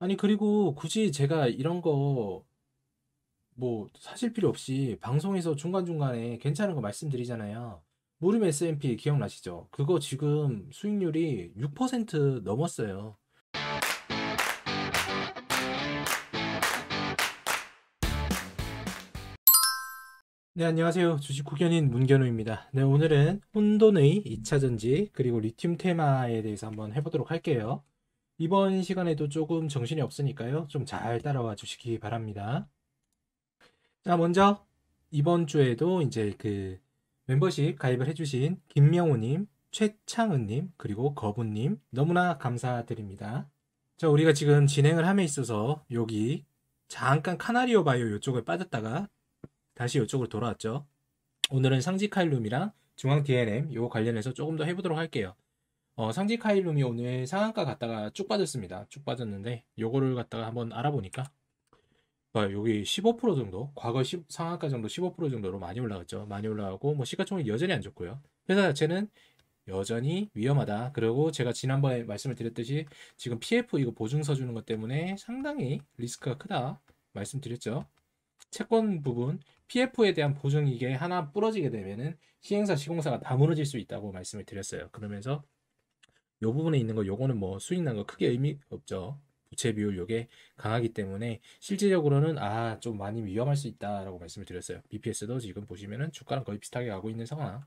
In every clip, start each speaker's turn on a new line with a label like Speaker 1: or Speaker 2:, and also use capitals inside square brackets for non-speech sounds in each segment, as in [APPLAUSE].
Speaker 1: 아니 그리고 굳이 제가 이런 거 뭐 사실 필요 없이 방송에서 중간중간에 괜찮은 거 말씀드리잖아요. 무릎 S&P 기억나시죠? 그거 지금 수익률이 6% 넘었어요. 네, 안녕하세요. 주식 구견인 문견우입니다. 네, 오늘은 혼돈의 2차전지 그리고 리튬 테마에 대해서 한번 해보도록 할게요. 이번 시간에도 조금 정신이 없으니까요. 좀 잘 따라와 주시기 바랍니다. 자, 먼저 이번 주에도 이제 그 멤버십 가입을 해주신 김명우님 최창은님, 그리고 거부님 너무나 감사드립니다. 자, 우리가 지금 진행을 함에 있어서 여기 잠깐 카나리오 바이오 이쪽을 빠졌다가 다시 이쪽으로 돌아왔죠. 오늘은 상지칼륨이랑 중앙 DNM 요 관련해서 조금 더 해보도록 할게요. 어, 상지 카일룸이 오늘 상한가 갔다가 쭉 빠졌습니다. 쭉 빠졌는데 요거를 갔다가 한번 알아보니까 봐 아, 여기 15% 정도 과거 10, 상한가 정도 15% 정도로 많이 올라갔죠. 많이 올라가고 뭐 시가총액 여전히 안 좋고요. 회사 자체는 여전히 위험하다. 그리고 제가 지난번에 말씀을 드렸듯이 지금 PF 이거 보증서 주는 것 때문에 상당히 리스크가 크다 말씀드렸죠. 채권 부분 PF에 대한 보증 이게 하나 부러지게 되면은 시행사 시공사가 다 무너질 수 있다고 말씀을 드렸어요. 그러면서 요 부분에 있는 거 요거는 뭐 수익 난 거 크게 의미 없죠. 부채 비율 요게 강하기 때문에 실질적으로는 아 좀 많이 위험할 수 있다라고 말씀을 드렸어요. BPS도 지금 보시면은 주가랑 거의 비슷하게 가고 있는 상황.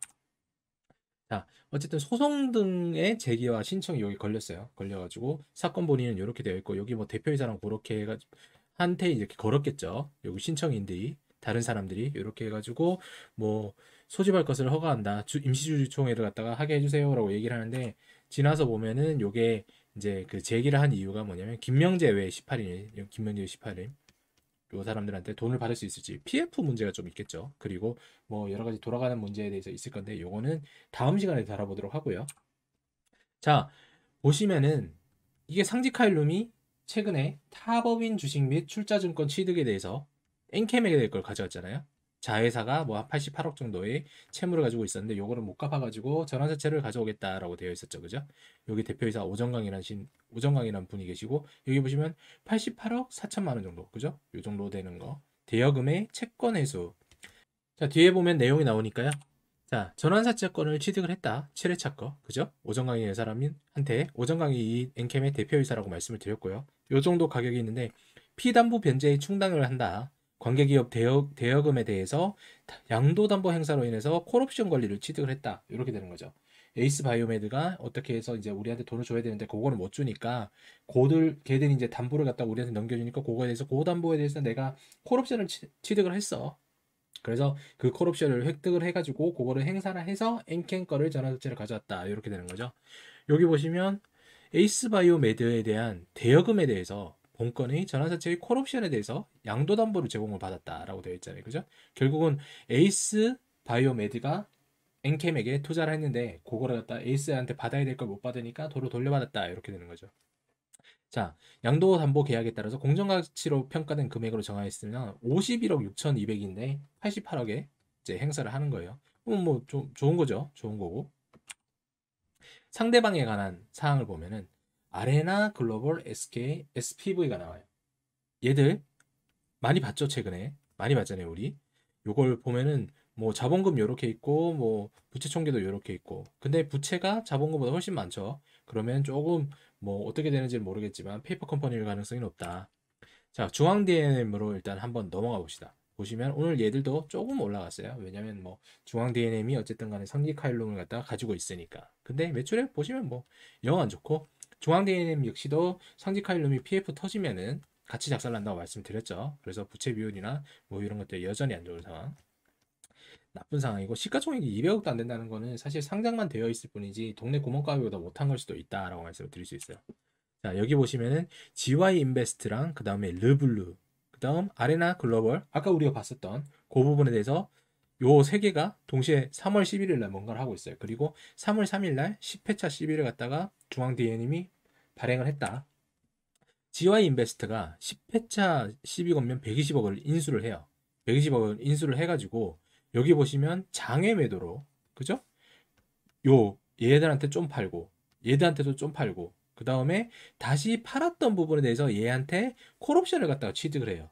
Speaker 1: 자, 어쨌든 소송 등의 제기와 신청이 여기 걸렸어요. 걸려가지고 사건 본인은 이렇게 되어 있고 여기 뭐 대표이사랑 그렇게 해가 지 한테 이렇게 걸었겠죠. 여기 신청인들이 다른 사람들이 이렇게 해가지고 뭐 소집할 것을 허가한다. 임시주주총회를 갖다가 하게 해주세요라고 얘기를 하는데 지나서 보면은 요게 이제 그 제기를 한 이유가 뭐냐면 김명재 외1 8일 김명재 1 8일요 사람들한테 돈을 받을 수 있을지 PF 문제가 좀 있겠죠. 그리고 뭐 여러 가지 돌아가는 문제에 대해서 있을 건데 요거는 다음 시간에 다뤄보도록 하고요. 자 보시면은 이게 상지카일룸이 최근에 타법인 주식 및 출자증권 취득에 대해서 엔캠에 대해 걸 가져왔잖아요. 자회사가 뭐 88억 정도의 채무를 가지고 있었는데 요거를 못 갚아가지고 전환사채를 가져오겠다라고 되어 있었죠, 그죠? 여기 대표이사 오정강이라는 신 오정강이라는 분이 계시고 여기 보시면 88억 4천만 원 정도, 그죠? 요 정도 되는 거 대여금의 채권 해수자 뒤에 보면 내용이 나오니까요. 자, 전환사채권을 취득을 했다. 7회차 거. 그죠? 오정강이 사람한테 오정강이 이 엔캠의 대표이사라고 말씀을 드렸고요. 요 정도 가격이 있는데 피담보 변제의 충당을 한다. 관계기업 대여, 대여금에 대해서 양도담보 행사로 인해서 콜옵션 권리를 취득을 했다. 이렇게 되는 거죠. 에이스 바이오메드가 어떻게 해서 이제 우리한테 돈을 줘야 되는데 그거를 못 주니까 고들 걔들이 이제 담보를 갖다 우리한테 넘겨주니까 그거에 대해서 고담보에 그 대해서 내가 콜옵션을 취, 득을 했어. 그래서 그 콜옵션을 획득을 해가지고 그거를 행사를 해서 엔캔 거를 전화조치를 가져왔다. 이렇게 되는 거죠. 여기 보시면 에이스 바이오메드에 대한 대여금에 대해서 본건의 전환사채의 콜옵션에 대해서 양도담보를 제공을 받았다라고 되어 있잖아요. 그죠? 결국은 에이스 바이오메드가 엔캠에게 투자를 했는데 그거를 갖다 에이스한테 받아야 될 걸 못 받으니까 도로 돌려받았다 이렇게 되는 거죠. 자, 양도담보 계약에 따라서 공정가치로 평가된 금액으로 정하였으면 51억 6,200인데 88억에 이제 행사를 하는 거예요. 그럼 뭐 조, 좋은 거죠. 좋은 거고. 상대방에 관한 사항을 보면은 아레나 글로벌 SK SPV가 나와요. 얘들 많이 봤죠 최근에 많이 봤잖아요 우리. 요걸 보면은 뭐 자본금 요렇게 있고 뭐 부채 총계도 요렇게 있고 근데 부채가 자본금보다 훨씬 많죠. 그러면 조금 뭐 어떻게 되는지는 모르겠지만 페이퍼 컴퍼니일 가능성이 높다. 자 중앙 DNM으로 일단 한번 넘어가 봅시다. 보시면 오늘 얘들도 조금 올라갔어요. 왜냐면 뭐 중앙 DNM이 어쨌든 간에 성기 카일론을 갖다가 가지고 있으니까. 근데 매출액 보시면 뭐 영 안 좋고 중앙대인 m 역시도 상직하일 놈이 PF 터지면은 같이 작살난다고 말씀드렸죠. 그래서 부채 비율이나 뭐 이런 것들 여전히 안 좋은 상황. 나쁜 상황이고 시가총액이 200억도 안 된다는 거는 사실 상장만 되어 있을 뿐이지 동네 구멍가게보다 못한 걸 수도 있다라고 말씀을 드릴 수 있어요. 자 여기 보시면은 GY 인베스트랑 그 다음에 르블루 그 다음 아레나 글로벌 아까 우리가 봤었던 그 부분에 대해서 요세 개가 동시에 3월 11일 날 뭔가를 하고 있어요. 그리고 3월 3일 날 10회차 11을 갖다가 중앙 d n 님이 발행을 했다. GY 인베스트가 10회차 12건면 120억을 인수를 해요. 120억을 인수를 해가지고 여기 보시면 장외 매도로 그죠? 요 얘들한테 좀 팔고 얘들한테도 좀 팔고 그 다음에 다시 팔았던 부분에 대해서 얘한테 콜옵션을 갖다가 취득을 해요.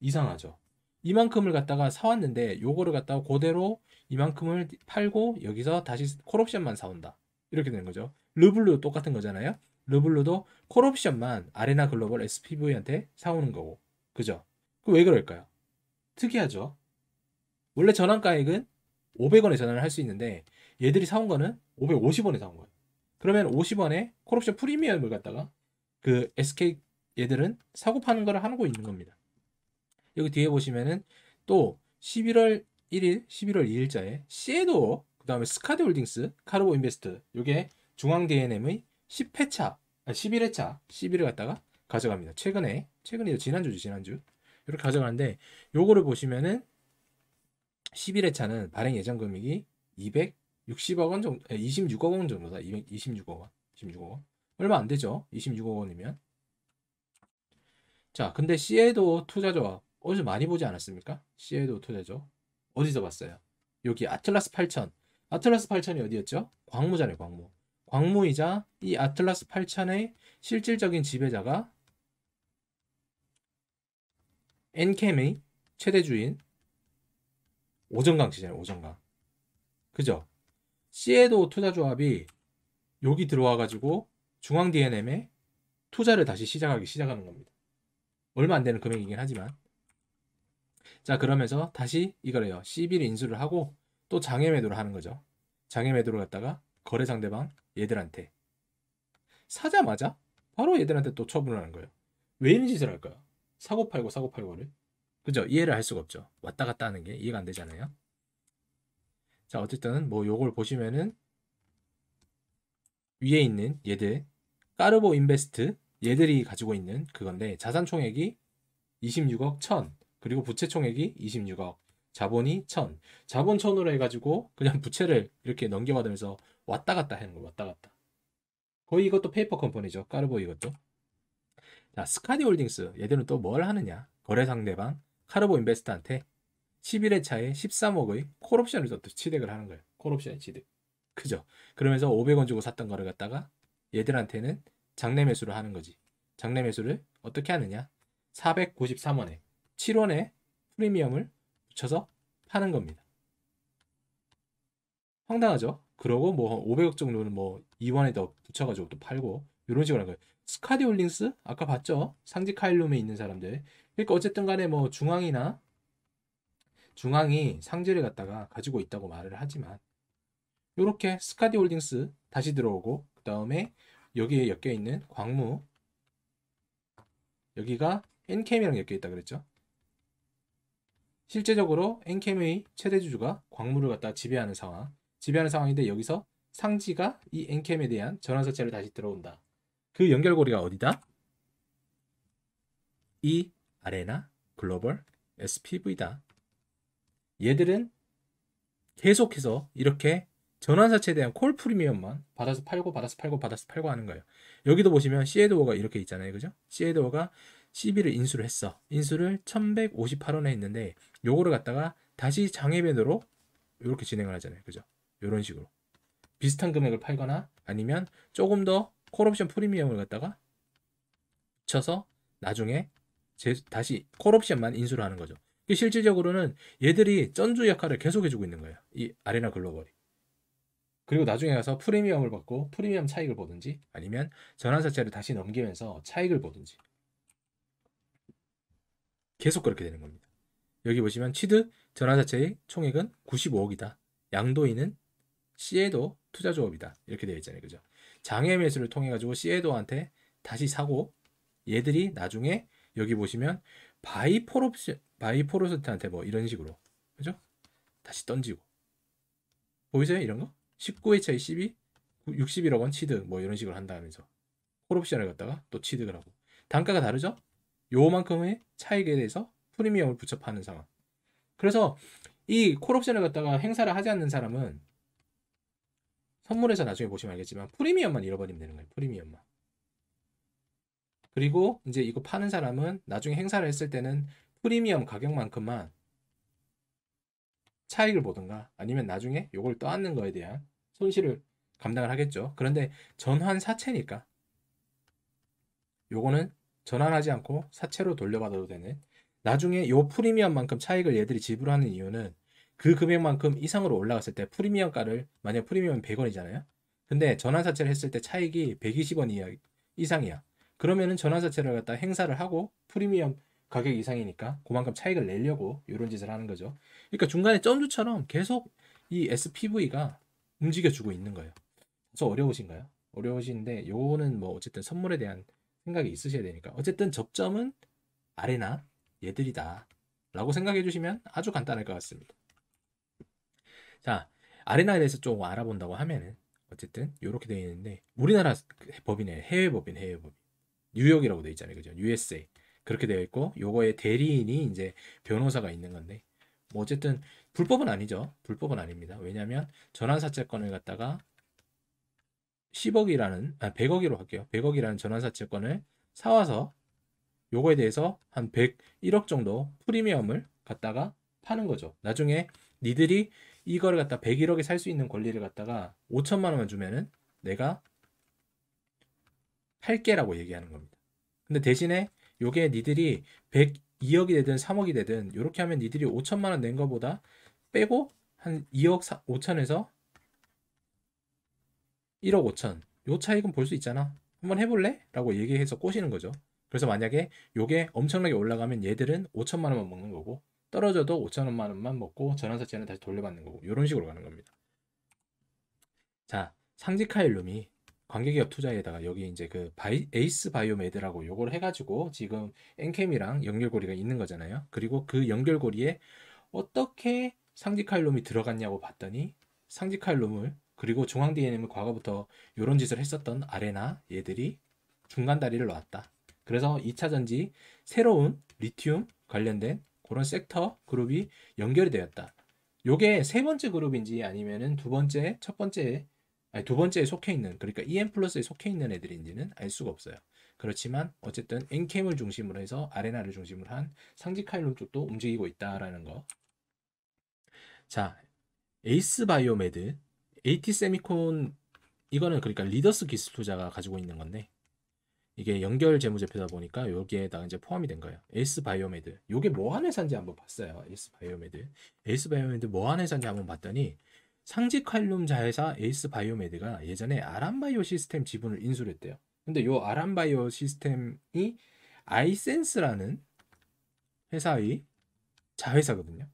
Speaker 1: 이상하죠. 이만큼을 갖다가 사왔는데 요거를 갖다가 그대로 이만큼을 팔고 여기서 다시 콜옵션만 사온다. 이렇게 되는 거죠. 르블루 똑같은 거잖아요. 르블루도 콜옵션만 아레나 글로벌 SPV한테 사오는 거고. 그죠? 그왜 그럴까요? 특이하죠. 원래 전환가액은 500원에 전환을 할 수 있는데 얘들이 사온 거는 550원에 사온 거예요. 그러면 50원에 콜옵션 프리미엄을 갖다가 그 SK 얘들은 사고 파는 거를 하고 있는 겁니다. 여기 뒤에 보시면은 또 11월 1일, 11월 2일자에 시에도그 다음에 스카디 홀딩스, 카르보 인베스트, 요게 중앙 DNM의 10회차, 아, 11회차, 11을 갖다가 가져갑니다. 최근에, 최근에 지난주죠, 지난주. 이렇게 가져가는데, 요거를 보시면은 11회차는 발행 예정 금액이 260억 원 정도, 26억 예, 원 정도다. 2 6억 원, 26억 원. 얼마 안 되죠? 26억 원이면. 자, 근데 시에도 투자조합, 어디서 많이 보지 않았습니까? 시에도 토대죠. 어디서 봤어요? 여기 아틀라스 8000. 아틀라스 8000이 어디였죠? 광무잖아요, 광무. 광무이자 이 아틀라스 8000의 실질적인 지배자가 엔케메이 최대주인 오정강 시잖아요 오정강 그죠 시에도 투자조합이 여기 들어와 가지고 중앙 DNM에 투자를 다시 시작하기 시작하는 겁니다 얼마 안 되는 금액이긴 하지만 자 그러면서 다시 이거 해요. CB를 인수를 하고 또 장애 매도를 하는 거죠. 장애 매도를 갖다가 거래 상대방 얘들한테 사자마자 바로 얘들한테 또 처분을 하는 거예요. 왜 이런 짓을 할까요? 사고 팔고 사고 팔고를 그죠? 이해를 할 수가 없죠. 왔다 갔다 하는 게 이해가 안 되잖아요. 자 어쨌든 뭐 요걸 보시면은 위에 있는 얘들 까르보 인베스트 얘들이 가지고 있는 그건데 자산 총액이 26억 1000 그리고 부채 총액이 26억, 자본이 1000. 자본 1000으로 해가지고 그냥 부채를 이렇게 넘겨받으면서 왔다 갔다 하는 거 왔다 갔다. 거의 이것도 페이퍼 컴퍼니죠. 까르보 이것도. 자, 스카디 홀딩스. 얘들은 또 뭘 하느냐? 거래 상대방 카르보 인베스트한테 11회 차에 13억의 콜옵션을 또 취득을 하는 거예요. 콜옵션 의 취득. 그죠? 그러면서 500원 주고 샀던 거를 갖다가 얘들한테는 장내 매수를 하는 거지. 장내 매수를 어떻게 하느냐? 493원에 7원의 프리미엄을 붙여서 파는 겁니다. 황당하죠? 그러고 뭐 500억 정도는 뭐 2원에 더 붙여가지고 또 팔고 이런 식으로 하는 거예요. 스카디 홀링스 아까 봤죠? 상지 카일룸에 있는 사람들. 그러니까 어쨌든 간에 뭐 중앙이나 중앙이 상지를 갖다가 가지고 있다고 말을 하지만 이렇게 스카디 홀딩스 다시 들어오고 그 다음에 여기에 엮여 있는 광무 여기가 엔캠이랑 엮여 있다 그랬죠 실제적으로 NKM의 최대 주주가 광물을 갖다 지배하는 상황, 지배하는 상황인데 여기서 상지가 이 NKM에 대한 전환 사채를 다시 들어온다. 그 연결고리가 어디다? 이 아레나 글로벌 SPV다. 얘들은 계속해서 이렇게 전환사채에 대한 콜 프리미엄만 받아서 팔고 받아서 팔고 받아서 팔고 하는 거예요. 여기도 보시면 시에드워가 이렇게 있잖아요. 그죠? 시에드워가 CB를 인수를 했어. 인수를 1158원에 했는데 요거를 갖다가 다시 장외변으로 이렇게 진행을 하잖아요. 그죠? 요런 식으로. 비슷한 금액을 팔거나 아니면 조금 더 콜옵션 프리미엄을 갖다가 쳐서 나중에 제, 다시 콜옵션만 인수를 하는 거죠. 실질적으로는 얘들이 전주 역할을 계속 해주고 있는 거예요. 이 아레나 글로벌이. 그리고 나중에 가서 프리미엄을 받고 프리미엄 차익을 보든지 아니면 전환사채를 다시 넘기면서 차익을 보든지 계속 그렇게 되는 겁니다. 여기 보시면 치드 전환 자체의 총액은 95억이다. 양도인은 시에도 투자조합이다. 이렇게 되어 있잖아요. 그죠? 장애 매수를 통해 가지고 시에도한테 다시 사고 얘들이 나중에 여기 보시면 바이포롭션 바이포로스트한테 뭐 이런 식으로 그죠? 다시 던지고 보이세요? 이런 거? 19회 차이 12 61억 원 치드 뭐 이런 식으로 한다면서 콜옵션을 갖다가 또 치드를 하고 단가가 다르죠? 요만큼의 차익에 대해서 프리미엄을 붙여 파는 상황. 그래서 이 콜옵션을 갖다가 행사를 하지 않는 사람은 선물에서 나중에 보시면 알겠지만 프리미엄만 잃어버리면 되는 거예요. 프리미엄만. 그리고 이제 이거 파는 사람은 나중에 행사를 했을 때는 프리미엄 가격만큼만 차익을 보든가 아니면 나중에 이걸 떠안는 거에 대한 손실을 감당을 하겠죠. 그런데 전환 사채니까 요거는 전환하지 않고 사채로 돌려받아도 되는 나중에 요 프리미엄만큼 차익을 얘들이 지불하는 이유는 그 금액만큼 이상으로 올라갔을 때 프리미엄가를 만약 프리미엄 100원이잖아요. 근데 전환사채를 했을 때 차익이 120원 이하, 이상이야. 그러면은 전환사채를 갖다 행사를 하고 프리미엄 가격 이상이니까 그만큼 차익을 내려고 이런 짓을 하는 거죠. 그러니까 중간에 점주처럼 계속 이 SPV가 움직여주고 있는 거예요. 그래서 어려우신가요? 어려우신데 요거는 뭐 어쨌든 선물에 대한 생각이 있으셔야 되니까 어쨌든 접점은 아레나 얘들이다 라고 생각해 주시면 아주 간단할 것 같습니다 자 아레나에 대해서 조금 알아본다고 하면은 어쨌든 이렇게 되어 있는데 우리나라 법인에 해외 법인 해외 법인 뉴욕이라고 되어 있잖아요 그죠 USA 그렇게 되어 있고 요거의 대리인이 이제 변호사가 있는 건데 뭐 어쨌든 불법은 아니죠 불법은 아닙니다 왜냐하면 전환사채권을 갖다가 10억이라는 아, 100억이로 할게요. 100억이라는 전환사 채권을 사와서 요거에 대해서 한 101억 정도 프리미엄을 갖다가 파는 거죠. 나중에 니들이 이걸 갖다 101억에 살 수 있는 권리를 갖다가 5천만 원만 주면은 내가 팔게라고 얘기하는 겁니다. 근데 대신에 요게 니들이 102억이 되든 3억이 되든 요렇게 하면 니들이 5천만 원 낸 거보다 빼고 한 2억 5천에서 1억 5천. 요 차익은 볼 수 있잖아. 한번 해볼래? 라고 얘기해서 꼬시는 거죠. 그래서 만약에 요게 엄청나게 올라가면 얘들은 5천만 원만 먹는 거고 떨어져도 5천만 원만 먹고 전환사채는 다시 돌려받는 거고 요런 식으로 가는 겁니다. 자 상직하일 룸이 관계기업 투자에다가 여기 이제 그 바이, 에이스 바이오메드라고 요걸 해가지고 지금 엔캠이랑 연결고리가 있는 거잖아요. 그리고 그 연결고리에 어떻게 상직하일 룸이 들어갔냐고 봤더니 상직하일 룸을 그리고 중앙 DNM은 과거부터 이런 짓을 했었던 아레나 얘들이 중간 다리를 놓았다. 그래서 2차 전지 새로운 리튬 관련된 그런 섹터 그룹이 연결이 되었다. 요게 세 번째 그룹인지 아니면은 두 번째, 첫 번째, 아니 두 번째에 속해 있는 그러니까 EM 플러스에 속해 있는 애들인지는 알 수가 없어요. 그렇지만 어쨌든 엔캠을 중심으로 해서 아레나를 중심으로 한 상지카일론 쪽도 움직이고 있다라는 거. 자, 에이스 바이오메드 AT 세미콘 이거는 그러니까 리더스 기술투자가 가지고 있는 건데 이게 연결 재무제표다 보니까 여기에다 이제 포함이 된 거예요. 에이스 바이오메드. 요게 뭐한 회사인지 한번 봤어요. 에이스 바이오메드. 에이스 바이오메드 뭐한 회사인지 한번 봤더니 상직 칼륨 자회사 에이스 바이오메드가 예전에 아람바이오 시스템 지분을 인수했대요. 를 근데 요 아람바이오 시스템이 아이센스라는 회사의 자회사거든요.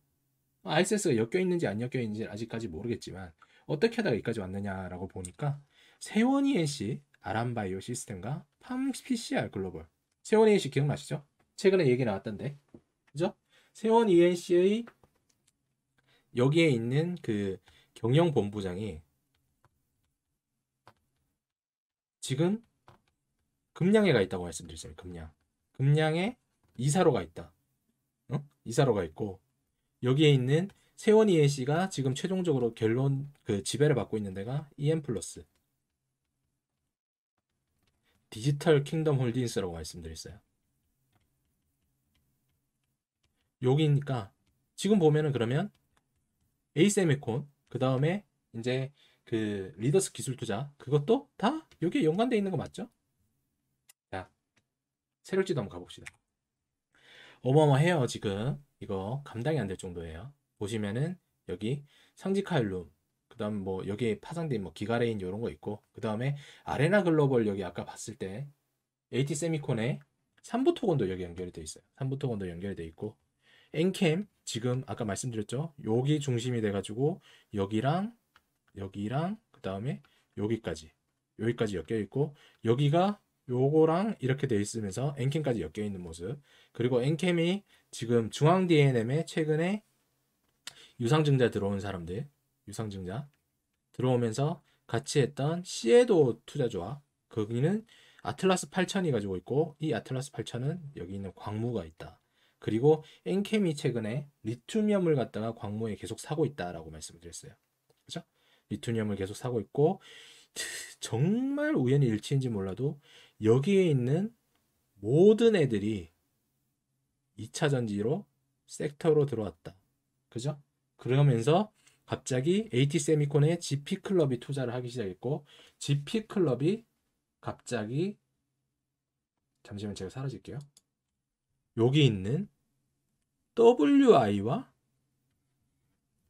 Speaker 1: 뭐 아이센스가 엮여 있는지 안 엮여 있는지 아직까지 모르겠지만 어떻게 하다가 여기까지 왔느냐라고 보니까 세원이 NC 아람바이오 시스템과 팜 PCR 글로벌 세원 ENC 기억나시죠? 최근에 얘기 나왔던데 그죠? 세원 ENC의 여기에 있는 그 경영본부장이 지금 금량에가 있다고 말씀드렸어요금량금량에 이사로 가 있다. 어? 이사로 가 있고 여기에 있는 세원 EAC가 지금 최종적으로 결론 그 지배를 받고 있는 데가 EM 플러스 디지털 킹덤 홀딩스라고 말씀드렸어요. 여기니까 지금 보면은 그러면 에이세에콘그 다음에 이제 그 리더스 기술 투자 그것도 다 여기에 연관되어 있는 거 맞죠? 자 세력지도 한번 가봅시다. 어마어마해요 지금 이거 감당이 안 될 정도예요. 보시면은 여기 상지칼룸 그 다음 뭐 여기 에 파장된 뭐 기가레인 이런 거 있고 그 다음에 아레나 글로벌 여기 아까 봤을 때 AT 세미콘에 3부 토건도 여기 연결이 돼 있어요 3부 토건도 연결이 돼 있고 엔캠 지금 아까 말씀드렸죠 여기 중심이 돼 가지고 여기랑 여기랑 그 다음에 여기까지 여기까지 엮여 있고 여기가 요거랑 이렇게 돼 있으면서 엔캠까지 엮여 있는 모습 그리고 엔캠이 지금 중앙 DNM에 최근에 유상증자 들어온 사람들 유상증자 들어오면서 같이 했던 시에도 투자조합 거기는 아틀라스 8000이 가지고 있고 이 아틀라스 8000은 여기 있는 광무가 있다. 그리고 엔캠이 최근에 리튬염을 갖다가 광무에 계속 사고 있다라고 말씀드렸어요. 그죠? 리튬염을 계속 사고 있고 [LAUGHS] 정말 우연히 일치인지 몰라도 여기에 있는 모든 애들이 2차 전지로 섹터로 들어왔다. 그죠? 그러면서 갑자기 AT 세미콘에 GP 클럽이 투자를 하기 시작했고 GP 클럽이 갑자기 잠시만 제가 사라질게요. 여기 있는 WI와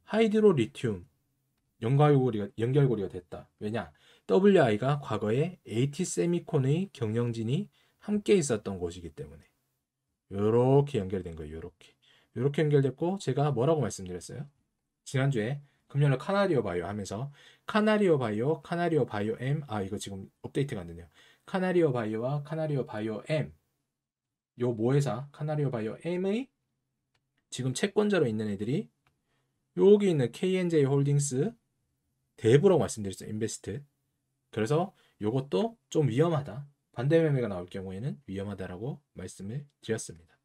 Speaker 1: 하이드로 리튬 연결고리가, 연결고리가 됐다. 왜냐? WI가 과거에 AT 세미콘의 경영진이 함께 있었던 곳이기 때문에 이렇게 연결된 거예요. 이렇게 이렇게 연결됐고 제가 뭐라고 말씀드렸어요? 지난주에 금년을 카나리오 바이오 하면서 카나리오 바이오, 카나리오 바이오 M 아 이거 지금 업데이트가 안 되네요. 카나리오 바이오와 카나리오 바이오 M 요 모회사 카나리오 바이오 M의 지금 채권자로 있는 애들이 여기 있는 KNJ 홀딩스 대부로 말씀드렸죠. 인베스트. 그래서 요것도 좀 위험하다. 반대 매매가 나올 경우에는 위험하다라고 말씀을 드렸습니다.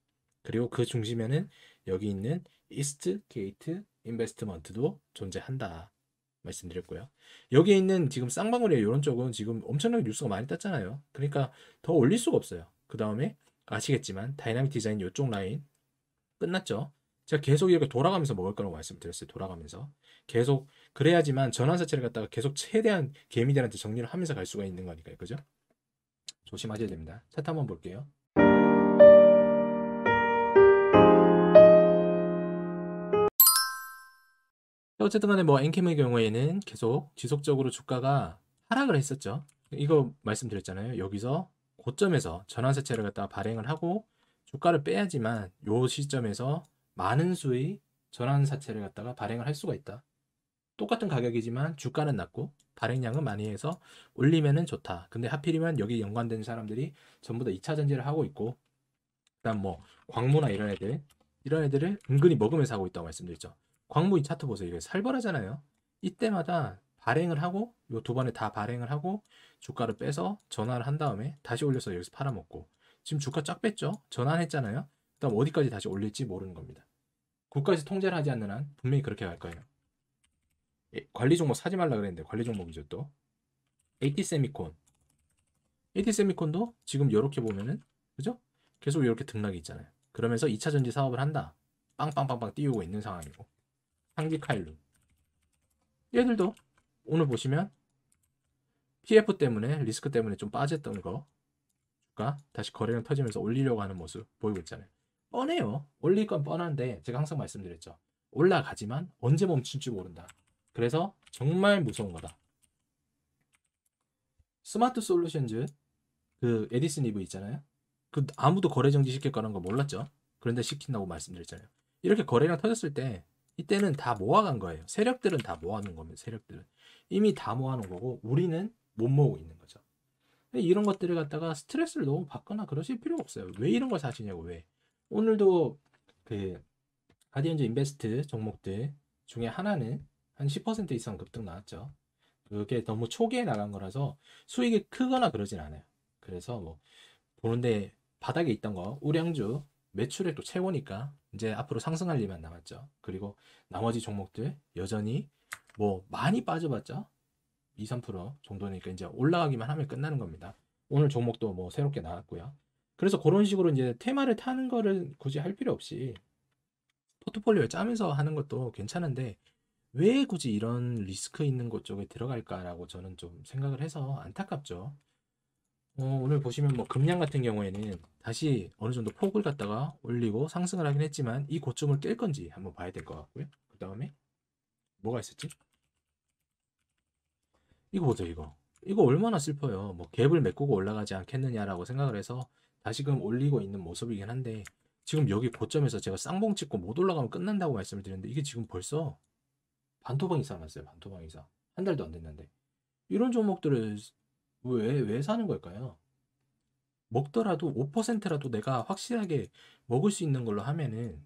Speaker 1: 그리고 그 중심에는 여기 있는 이스트 게이트 인베스트먼트도 존재한다. 말씀드렸고요. 여기에 있는 지금 쌍방울이에 이런 쪽은 지금 엄청나게 뉴스가 많이 떴잖아요. 그러니까 더 올릴 수가 없어요. 그 다음에 아시겠지만 다이나믹 디자인 이쪽 라인 끝났죠. 제가 계속 이렇게 돌아가면서 먹을 거라고 말씀드렸어요. 돌아가면서 계속 그래야지만 전환사채를 갖다가 계속 최대한 개미들한테 정리를 하면서 갈 수가 있는 거니까요. 그죠? 조심하셔야 됩니다. 차트 한번 볼게요. 어쨌든 간에 뭐 엔캠의 경우에는 계속 지속적으로 주가가 하락을 했었죠. 이거 말씀드렸잖아요. 여기서 고점에서 전환사채를 갖다가 발행을 하고 주가를 빼야지만 요 시점에서 많은 수의 전환사채를 갖다가 발행을 할 수가 있다. 똑같은 가격이지만 주가는 낮고 발행량은 많이 해서 올리면은 좋다. 근데 하필이면 여기 연관된 사람들이 전부 다 2차 전지를 하고 있고 그다음 뭐 광무나 이런 애들 이런 애들을 은근히 먹으면서 하고 있다고 말씀드렸죠. 광무이 차트 보세요. 이게 살벌하잖아요. 이때마다 발행을 하고 요 두 번에 다 발행을 하고 주가를 빼서 전환을 한 다음에 다시 올려서 여기서 팔아먹고 지금 주가 쫙 뺐죠? 전환했잖아요. 그다음 어디까지 다시 올릴지 모르는 겁니다. 국가에서 통제를 하지 않는 한 분명히 그렇게 갈 거예요. 예, 관리 종목 사지 말라 그랬는데 관리 종목이죠 또. AT 세미콘. AT 세미콘도 지금 이렇게 보면은 그죠? 계속 이렇게 등락이 있잖아요. 그러면서 2차 전지 사업을 한다. 빵빵빵빵 띄우고 있는 상황이고. 상기칼룸 얘들도 오늘 보시면 PF 때문에 리스크 때문에 좀 빠졌던 거 그러니까 다시 거래량 터지면서 올리려고 하는 모습 보이고 있잖아요. 뻔해요. 올릴 건 뻔한데 제가 항상 말씀드렸죠. 올라가지만 언제 멈출지 모른다. 그래서 정말 무서운 거다. 스마트 솔루션즈 그 에디슨 이브 있잖아요. 그 아무도 거래 정지 시킬 거라는 거 몰랐죠. 그런데 시킨다고 말씀드렸잖아요. 이렇게 거래량 터졌을 때 이때는 다 모아간 거예요. 세력들은 다 모아놓은 겁니다. 세력들은 이미 다 모아놓은 거고 우리는 못 모으고 있는 거죠. 이런 것들을 갖다가 스트레스를 너무 받거나 그러실 필요 없어요. 왜 이런 걸 사시냐고 왜? 오늘도 그 가디언즈 인베스트 종목들 중에 하나는 한 10% 이상 급등 나왔죠. 그게 너무 초기에 나간 거라서 수익이 크거나 그러진 않아요. 그래서 뭐 보는데 바닥에 있던 거 우량주 매출액도 최고니까 이제 앞으로 상승할 일만 남았죠. 그리고 나머지 종목들 여전히 뭐 많이 빠져봤죠 2, 3% 정도니까 이제 올라가기만 하면 끝나는 겁니다. 오늘 종목도 뭐 새롭게 나왔고요. 그래서 그런 식으로 이제 테마를 타는 거를 굳이 할 필요 없이 포트폴리오를 짜면서 하는 것도 괜찮은데 왜 굳이 이런 리스크 있는 곳 쪽에 들어갈까라고 저는 좀 생각을 해서 안타깝죠. 어, 오늘 보시면 뭐 금량 같은 경우에는 다시 어느 정도 폭을 갖다가 올리고 상승을 하긴 했지만 이 고점을 깰 건지 한번 봐야 될 것 같고요. 그 다음에 뭐가 있었지? 이거 보세요 이거 이거 얼마나 슬퍼요 뭐 갭을 메꾸고 올라가지 않겠느냐라고 생각을 해서 다시금 올리고 있는 모습이긴 한데 지금 여기 고점에서 제가 쌍봉 찍고 못 올라가면 끝난다고 말씀을 드렸는데 이게 지금 벌써 반토방 이상 났어요 반토방 이상 한 달도 안 됐는데 이런 종목들을 왜, 왜 사는 걸까요? 먹더라도 5%라도 내가 확실하게 먹을 수 있는 걸로 하면은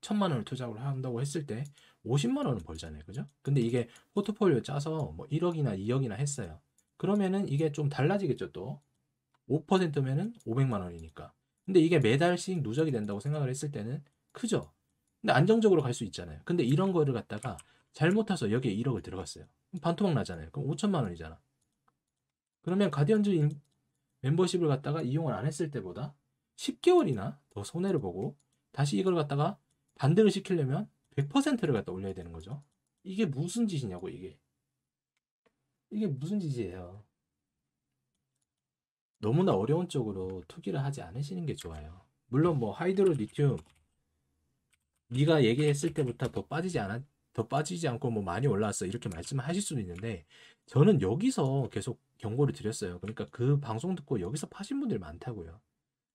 Speaker 1: 천만 원을 투자를 한다고 했을 때 50만 원은 벌잖아요. 그죠? 근데 이게 포트폴리오 짜서 뭐 1억이나 2억이나 했어요. 그러면은 이게 좀 달라지겠죠, 또. 5%면은 500만 원이니까. 근데 이게 매달씩 누적이 된다고 생각을 했을 때는 크죠. 근데 안정적으로 갈 수 있잖아요. 근데 이런 거를 갖다가 잘못해서 여기에 1억을 들어갔어요. 반토막 나잖아요. 그럼 5천만 원이잖아. 그러면 가디언즈 인, 멤버십을 갖다가 이용을 안 했을 때보다 10개월이나 더 손해를 보고 다시 이걸 갖다가 반등을 시키려면 100%를 갖다 올려야 되는 거죠. 이게 무슨 짓이냐고 이게. 이게 무슨 짓이에요. 너무나 어려운 쪽으로 투기를 하지 않으시는 게 좋아요. 물론 뭐 하이드로 리튬 네가 얘기했을 때부터 더 빠지지 않았 더 빠지지 않고 뭐 많이 올라왔어 이렇게 말씀하실 수도 있는데 저는 여기서 계속 경고를 드렸어요. 그러니까 그 방송 듣고 여기서 파신 분들 많다고요.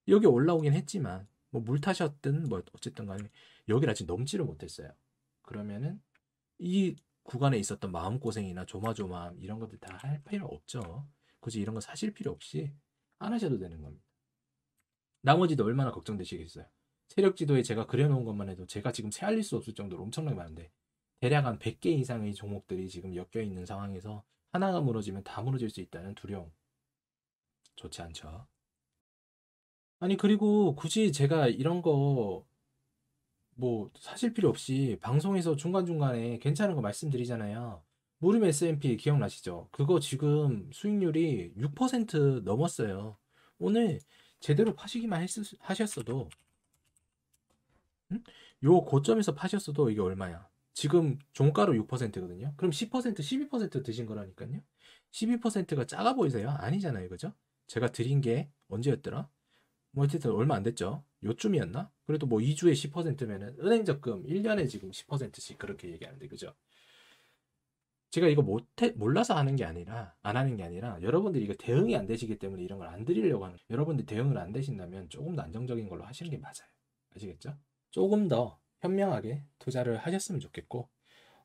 Speaker 1: 여기 올라오긴 했지만 뭐물 타셨든 뭐 어쨌든 간에 여기를 아직 넘지를 못했어요. 그러면은 이 구간에 있었던 마음고생이나 조마조마함 이런 것들 다 할 필요 없죠. 굳이 이런 거 사실 필요 없이 안 하셔도 되는 겁니다. 나머지도 얼마나 걱정되시겠어요. 세력 지도에 제가 그려놓은 것만 해도 제가 지금 새알릴 수 없을 정도로 엄청나게 많은데 대략 한 100개 이상의 종목들이 지금 엮여 있는 상황에서 하나가 무너지면 다 무너질 수 있다는 두려움. 좋지 않죠. 아니 그리고 굳이 제가 이런 거 뭐 사실 필요 없이 방송에서 중간중간에 괜찮은 거 말씀드리잖아요. 무릎 S&P 기억나시죠? 그거 지금 수익률이 6% 넘었어요. 오늘 제대로 파시기만 했, 하셨어도 음? 요 고점에서 파셨어도 이게 얼마야? 지금 종가로 6%거든요. 그럼 10% 12% 드신 거라니까요. 12%가 작아 보이세요? 아니잖아요. 그죠? 제가 드린 게 언제였더라? 뭐 어쨌든 얼마 안 됐죠. 요쯤이었나? 그래도 뭐 2주에 10%면은 은행 적금 1년에 지금 10%씩 그렇게 얘기하는데 그죠? 제가 이거 못해 몰라서 하는 게 아니라 안 하는 게 아니라 여러분들이 이거 대응이 안 되시기 때문에 이런 걸 안 드리려고 하는 여러분들 대응을 안 되신다면 조금 더 안정적인 걸로 하시는 게 맞아요. 아시겠죠? 조금 더 현명하게 투자를 하셨으면 좋겠고,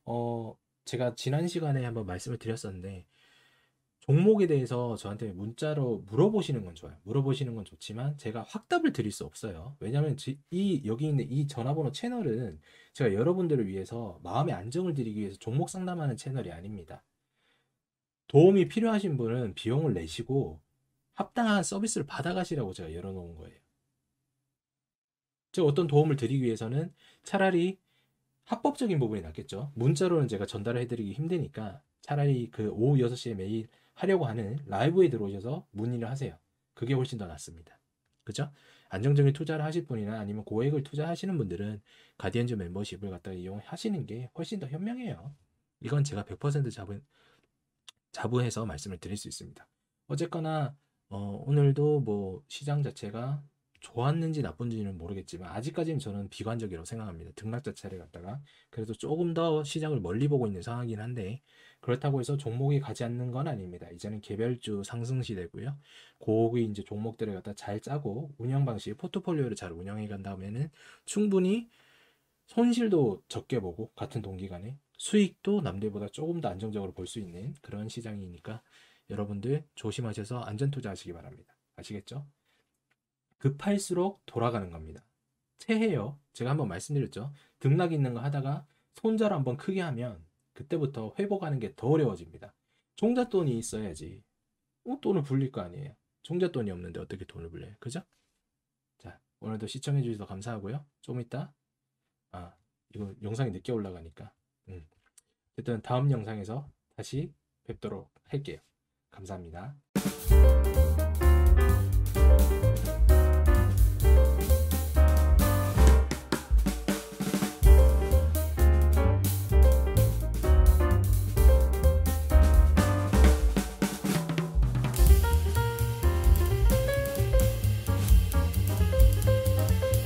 Speaker 1: 어, 제가 지난 시간에 한번 말씀을 드렸었는데, 종목에 대해서 저한테 문자로 물어보시는 건 좋아요. 물어보시는 건 좋지만 제가 확답을 드릴 수 없어요. 왜냐면이 여기 있는 이 전화번호 채널은 제가 여러분들을 위해서 마음의 안정을 드리기 위해서 종목 상담하는 채널이 아닙니다. 도움이 필요하신 분은 비용을 내시고 합당한 서비스를 받아가시라고 제가 열어놓은 거예요. 즉 어떤 도움을 드리기 위해서는 차라리 합법적인 부분이 낫겠죠. 문자로는 제가 전달을 해드리기 힘드니까 차라리 그 오후 6시에 매일 하려고 하는 라이브에 들어오셔서 문의를 하세요. 그게 훨씬 더 낫습니다. 그죠? 안정적인 투자를 하실 분이나 아니면 고액을 투자하시는 분들은 가디언즈 멤버십을 갖다 이용하시는 게 훨씬 더 현명해요. 이건 제가 100% 잡은 자부해서 말씀을 드릴 수 있습니다. 어쨌거나 어, 오늘도 뭐 시장 자체가 좋았는지 나쁜지는 모르겠지만 아직까지는 저는 비관적이라고 생각합니다. 등락 자체를 갖다가 그래서 조금 더 시장을 멀리 보고 있는 상황이긴 한데 그렇다고 해서 종목이 가지 않는 건 아닙니다. 이제는 개별주 상승 시대고요. 고의 이제 종목들을 갖다 잘 짜고 운영 방식, 포트폴리오를 잘 운영해 간 다음에는 충분히 손실도 적게 보고 같은 동기간에 수익도 남들보다 조금 더 안정적으로 볼 수 있는 그런 시장이니까 여러분들 조심하셔서 안전 투자하시기 바랍니다. 아시겠죠? 급할수록 돌아가는 겁니다. 체해요. 제가 한번 말씀드렸죠. 등락 있는 거 하다가 손절 한번 크게 하면 그때부터 회복하는 게 더 어려워집니다. 종잣돈이 있어야지. 어, 돈을 불릴 거 아니에요. 종잣돈이 없는데 어떻게 돈을 불려요. 그죠? 자, 오늘도 시청해 주셔서 감사하고요. 좀 이따 아, 이거 영상이 늦게 올라가니까. 음. 일단 다음 영상에서 다시 뵙도록 할게요. 감사합니다.